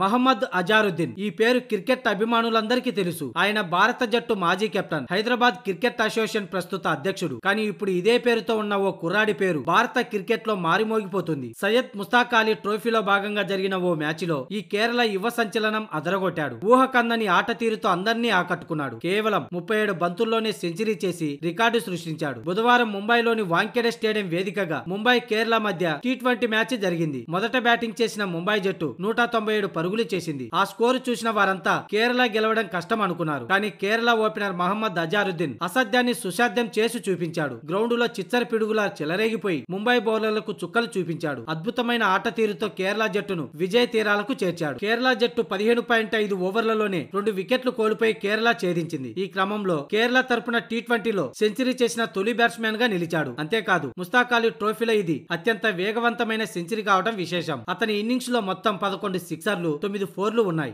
మహమ్మద్ అజారుద్దీన్ ఈ పేరు క్రికెట్ అభిమానులందరికీ తెలుసు ఆయన భారత జట్టు మాజీ కెప్టెన్ హైదరాబాద్ క్రికెట్ అసోసియేషన్ ప్రస్తుత అధ్యక్షుడు కానీ ఇప్పుడు ఇదే పేరుతో ఉన్న ఓ కుర్రాడి పేరు భారత క్రికెట్ లో మారిమోగిపోతుంది సయ్యద్ ముస్తాక్ అలీ ట్రోఫీలో భాగంగా జరిగిన ఓ మ్యాచ్ లో ఈ కేరళ యువ సంచలనం అదరగొట్టాడు ఊహకందని ఆట తీరుతో అందరినీ ఆకట్టుకున్నాడు కేవలం ముప్పై ఏడు బంతుల్లోనే సెంచరీ చేసి రికార్డు సృష్టించాడు బుధవారం ముంబైలోని వాంకెడే స్టేడియం వేదికగా ముంబై కేరళ మధ్య టీ ట్వంటీ మ్యాచ్ జరిగింది మొదట బ్యాటింగ్ చేసిన ముంబై జట్టు నూట తొంభై ఏడు పరుగులు చేసింది ఆ స్కోరు చూసిన వారంతా కేరళ గెలవడం కష్టం అనుకున్నారు కానీ కేరళ ఓపెనర్ మహమ్మద్ అజారుద్దీన్ అసాధ్యాన్ని సుసాధ్యం చేసి చూపించాడు గ్రౌండ్ లో చిచ్చర పిడుగులా చెలరేగిపోయి ముంబై బౌలర్లకు చుక్కలు చూపించాడు అద్భుతమైన ఆట తీరుతో కేరళ జట్టును విజయ తీరాలకు చేర్చాడు కేరళ జట్టు పదిహేను పాయింట్ ఐదు ఓవర్లలోనే రెండు వికెట్లు కోల్పోయి కేరళ ఛేదించింది ఈ క్రమంలో కేరళ తరపున టీ ట్వంటీలో సెంచరీ చేసిన తొలి బ్యాట్స్మెన్ గా నిలిచాడు అంతేకాదు ముస్తాక్ అలీ ట్రోఫీలో ఇది అత్యంత వేగవంతమైన సెంచరీ కావడం విశేషం అతని ఇన్నింగ్స్ లో మొత్తం పదకొండు సిక్సర్లు తొమ్మిది ఫోర్లు ఉన్నాయి